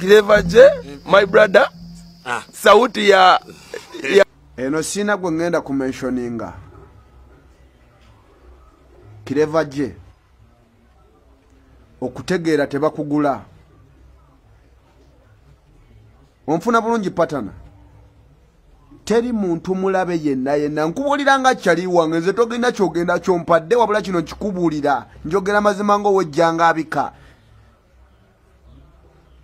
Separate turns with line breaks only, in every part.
Clever J, my brother. Ah. Sauti ya... ya. Eno sina kwengenda kumenshoninga. Clever J. Okutegera teba kugula. Mfuna bulungi patana. Teri muntu mulabe yenna yenna nkubulira nga kyali wange nze togenda kyogenda kyompadde wabula kino kikubulira njogera mazima ng'owejjanga abika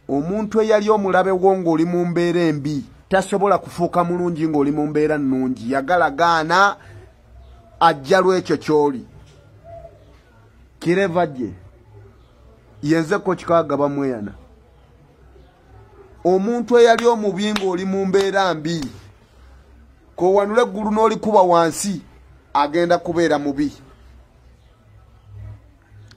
omuntu eyali omulabe wo ng'oli mu mbeera embi tasobola kufuuka mulungi ng'oli mu mbeera nnungi yagalagaana ajja lwekyo ky'oli kireva gye yenze kokikaagaba mweyana omuntu eyali omubi ng'oli mu mbeera mbi kowanula eggulu n'olikuba wansi agenda kubeera mubi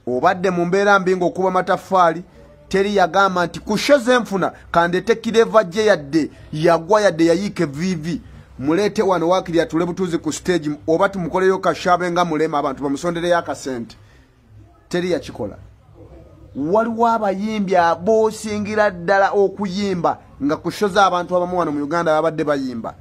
obadde mu mbeera mbi ng'okuba matafaali teri yagamba nti kushe zenfuna kandete kireva gye yadde yagwa yadde yayiika evivi mulete wano wakiri atule butuzi ku stage oba tumukoleyo kashabe nga mulema abantu bamusondereyo akasente teri yakikola waliwo abayimbi aboosingira ddala okuyimba nga kushoza abantu abamu wano mu uganda babadde bayimba ba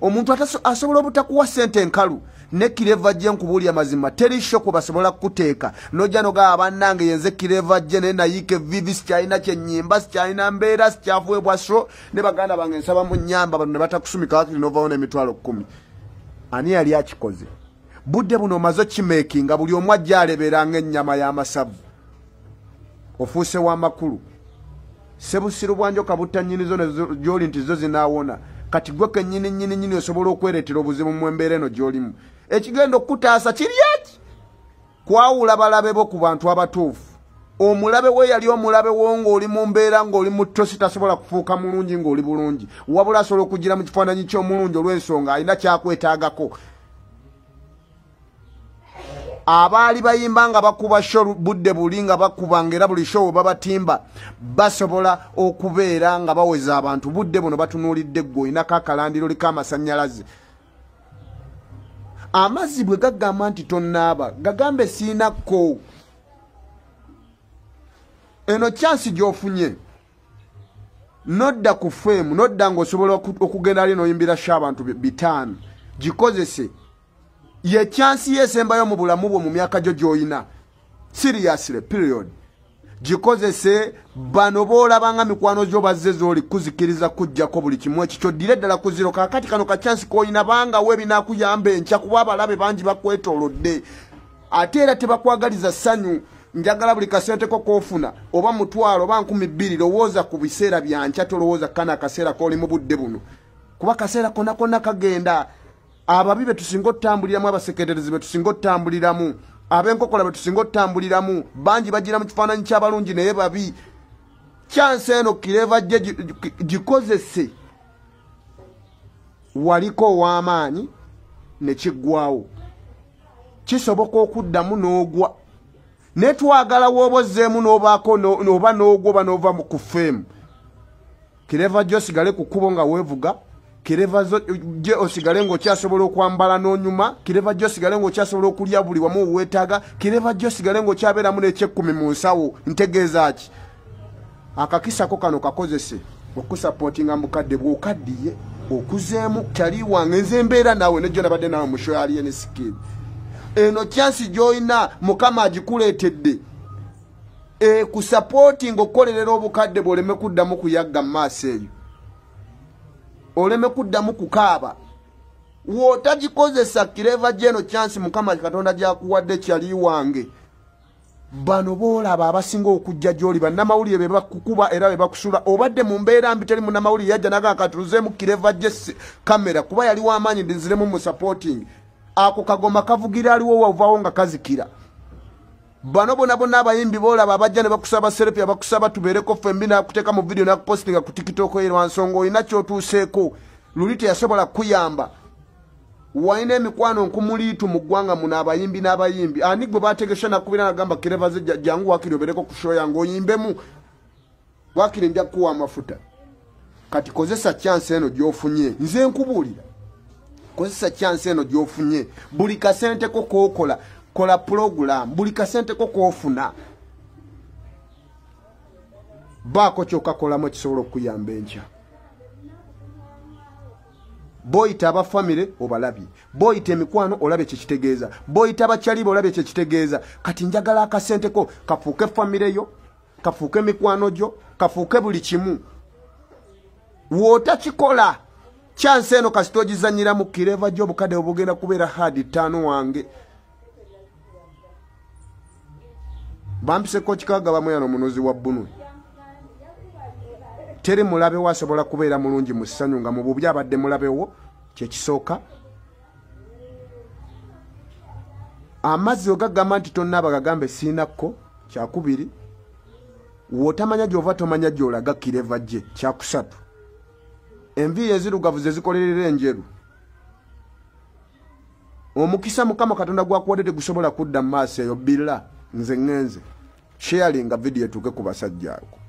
omuntu asobola obutakuwa sente enkalu nekireva gye nkubuuli amazima terisho kwebasobola kuteeka noja nogaba bannange yenze kireva gye naye nayiika evivi sikyalina kyenyimba sikyalina mbeera sikyavuebwa so ne baganda bange nsaba mu nyamba bano ne batakusumikawakiri novaho n'emitwalo kumi ani yali akikoze budde buno omaze kimeekinga buli omu ajja aleberanga ennyama y'amasavu ofuuse w'amakulu sebusiru bwanjokabutta nnyinizo gyoli nti zo zinaawona kati gwe kenyini nyini nyini osobola okweretera obuzibu mwembeera eno gyolimu ekigenda okutaasa kiri eki kwawula balabe bo ku bantu abatuufu omulabe we yali omulabe wo ng'oli mu mbeera ng'oli mutto sitasobola kufuuka mulungi ng'oli bulungi wabula asobola okugira mu kifaananyi ky'omulungi olw'ensonga alina kyakwetaagako abaali bayimba nga bakuba sho budde buli nga bakubanga era buli sho we babatimba basobola okubeera nga baweza abantu budde buno batunuulidde ggwe olinako akalandiro liko amasannyalaze amazzi bwe gagamba nti tonaaba gagambe siinakko eno kyansi gy'ofunye nodda ku feemu nodda ng'osobola okugendaali n'oyimbira sho abantu bitaano gikozese ye chance ye semba yo mubula mubwo mu myaka jo joina seriously period jikoze se bano bola banga mikwano jo bazze zo likuzikiriza kujja ko buli kimwe kicho diredala kuziro kakati kano ka chance ko ina banga we bina kuyambe ncha kuba balabe banji bakweto lode atera te bakwagaliza sanyu njagala buli kasente ko kofuna oba mutwalo oba nkumi bbiri lowoza ku biseera byancha tolowoza kana akaseera koli mu budde buno kuba kaseera konakona kagenda kona ababi betusinga otambuliramu abasekenderezi betusinga otambuliramu abenkokola betusinga otambuliramu bangi bagira mu kifaananyi kyabalungi naye babi kyansi eno kireva je gikozese waliko ow'amaanyi nekiggwawo kisoboka okuddamu n'ogwa naye twagala woobozeemu n'obaako oba n'ogwoba n'ova mu kufeemu kireva gyosigale ku kkubo nga weevuga kireva gye osigale ngaokyasobola okwambala n'onyuma kireva gye osigale ngaokyasobola okulya buli wamu wewetaaga kireva gye osigale ngaokyabeeramu n'ekyekkumi mu nsawo ntegeeza ki akakisako kano kakozese okusapootinga mukadde bwokaddiye okuzeemu kyali wange nze embeera naawe nejo nabadde nawe mushoyo aliye ne sikiri eno kyansi gy'olina mukama agikuleetedde ekusapootinga okukolerera obukadde bwoleme kuddamu kuyagga mu maaso eyo oleme kuddamu kukaaba wootagikozesa kireva jeno kyansi mukama katonda gyakuwadde kyali wange bano boolaba abasinga okujja gyoli bannamawulire be bakukuba era be bakusula obadde mu mbeera mbi teri munamawulire yajja naga katuluzeemu kireva jesi kamera kuba yali w'amaanyi ndinziremu mu supporting ako kagoma kavugira aliwo wavaawo nga kazikira bano bonabona abayimbi bolaba abajja nebakusaba serepi abakusaba tubereko fembi nakuteka mu vidiyo nakupostinga ku tikitok erwansonga olina kyotuseeko luli teyasobola kuyamba walina emikwano nkumuliitu mu ggwanga muno abayimbi n'abayimbi ani gwe bategesa nakubira nagamba kerevaze jangu wakiri obereko kushoya ngaoyimbemu wakiri nja kukuwa amafuta kati kozesa chanse eno gyofunye nze nkubuulira kozesa chanse eno gyofunye buli kasenteko kokola kola program buli kasente ko kofuna bako kyokakolamu ekisobola okuyamba enkya boyita abafamire obalabye boyita emikwano olabye kyekitegeeza boyita abakyaliba olabye kyekitegeeza kati njagala akasenteko kafuuke efamireyo kafuuke emikwano gyo kafuuke buli kimu wootakikola kyansi eno kasitoogizanyiramu kireva gyo obukade bwe bugenda kubeera hadi ttaano wange bampise kokikaaga bamu yano omunuzi wa bunwe teri mulabe wo asobola kubeera mulungi mu ssanyu nga mu bubi abadde mulabewo kyekisooka amazzi ogagamba nti tonaaba gagambe siinakko kyakubiri wotamanya gyova tomanya gyolaga kireva gye kyakusatu enviiri enzirugavu zezikolerera enjeru omukisa mukama katonda gwakuwadde tegusobola kudda mu maaso eyo bbirra nze ngenze sharinga video tuke ku basajja ako